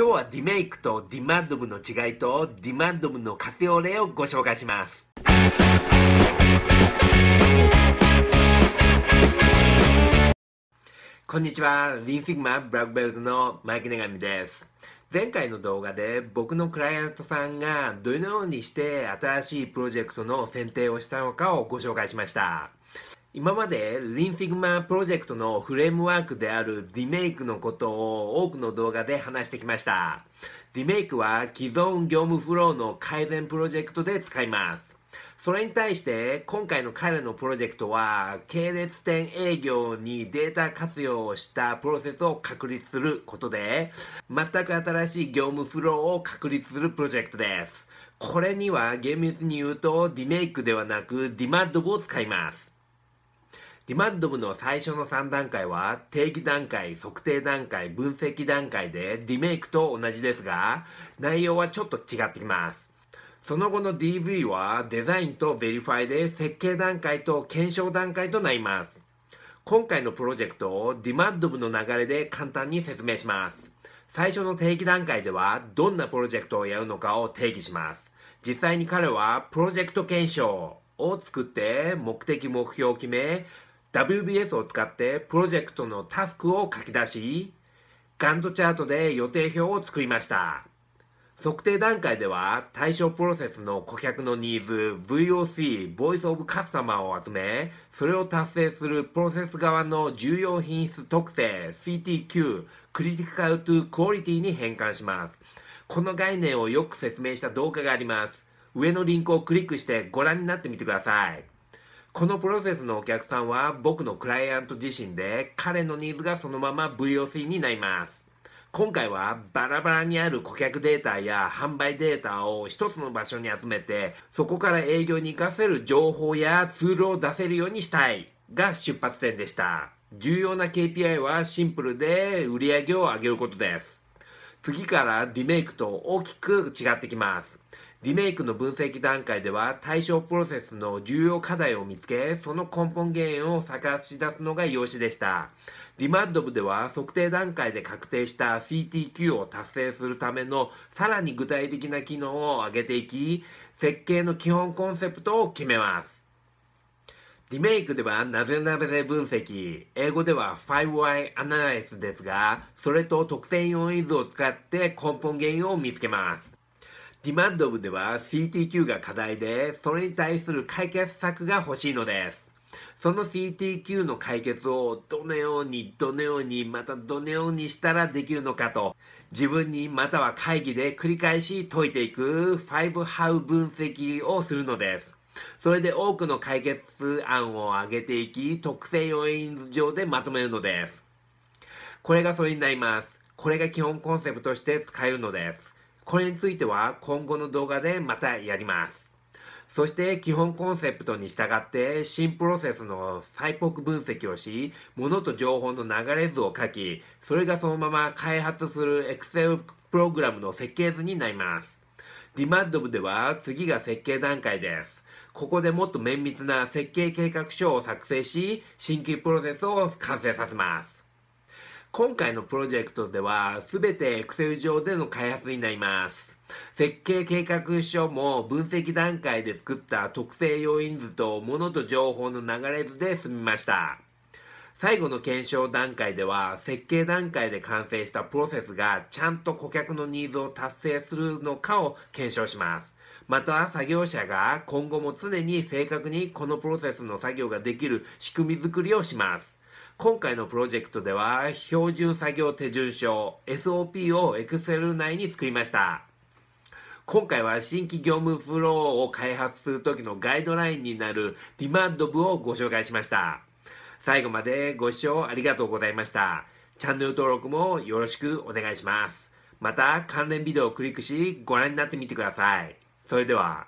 今日はディメイクとディマンドムの違いとディマンドムの活用例をご紹介します。こんにちは、リンシグマブラックベルトのマイクネガミです。前回の動画で僕のクライアントさんがどのようにして新しいプロジェクトの選定をしたのかをご紹介しました。今まで l ン a n s i g m a プロジェクトのフレームワークである DMake のことを多くの動画で話してきました。DMake は既存業務フローの改善プロジェクトで使います。それに対して今回の彼のプロジェクトは系列店営業にデータ活用をしたプロセスを確立することで全く新しい業務フローを確立するプロジェクトです。これには厳密に言うとディメイクではなくディマッドを使います。ディマッドムの最初の3段階は定義段階、測定段階、分析段階でリメイクと同じですが内容はちょっと違ってきます。その後の DV はデザインとベリファイで設計段階と検証段階となります。今回のプロジェクトをディマッドムの流れで簡単に説明します。最初の定義段階ではどんなプロジェクトをやるのかを定義します。実際に彼はプロジェクト検証を作って目的目標を決め WBS を使ってプロジェクトのタスクを書き出し、ガントチャートで予定表を作りました。測定段階では対象プロセスの顧客のニーズ、VOC、ボイスオブカスタマーを集め、それを達成するプロセス側の重要品質特性、CTQ、クリティカルトゥクオリティに変換します。この概念をよく説明した動画があります。上のリンクをクリックしてご覧になってみてください。このプロセスのお客さんは僕のクライアント自身で彼のニーズがそのまま VOC になります。今回はバラバラにある顧客データや販売データを一つの場所に集めてそこから営業に活かせる情報やツールを出せるようにしたいが出発点でした重要な KPI はシンプルで売り上げを上げることです次からリメイクと大きく違ってきます。リメイクの分析段階では対象プロセスの重要課題を見つけ、その根本原因を探し出すのが用紙でした。リマッド部では測定段階で確定した CTQ を達成するためのさらに具体的な機能を上げていき、設計の基本コンセプトを決めます。リメイクではなぜなぜ分析、英語では 5Y アナライスですが、それと特選要因図を使って根本原因を見つけます。ディマンド部では CTQ が課題で、それに対する解決策が欲しいのです。その CTQ の解決をどのようにどのようにまたどのようにしたらできるのかと自分にまたは会議で繰り返し解いていく5ハウ分析をするのです。それで多くの解決案を挙げていき、特性要因図上でまとめるのです。これがそれになります。これが基本コンセプトとして使えるのです。これについては今後の動画でまたやります。そして基本コンセプトに従って新プロセスの最北分析をし、物と情報の流れ図を書き、それがそのまま開発する Excel プログラムの設計図になります。ディマッド部では次が設計段階です。ここでもっと綿密な設計計画書を作成し、新規プロセスを完成させます。今回のプロジェクトでは全て Excel 上での開発になります。設計計画書も分析段階で作った特性要因図と物と情報の流れ図で済みました。最後の検証段階では設計段階で完成したプロセスがちゃんと顧客のニーズを達成するのかを検証します。また作業者が今後も常に正確にこのプロセスの作業ができる仕組みづくりをします。今回のプロジェクトでは標準作業手順書 SOP を Excel 内に作りました。今回は新規業務フローを開発する時のガイドラインになる e m a ンド部をご紹介しました。最後までご視聴ありがとうございました。チャンネル登録もよろしくお願いします。また関連ビデオをクリックしご覧になってみてください。それでは。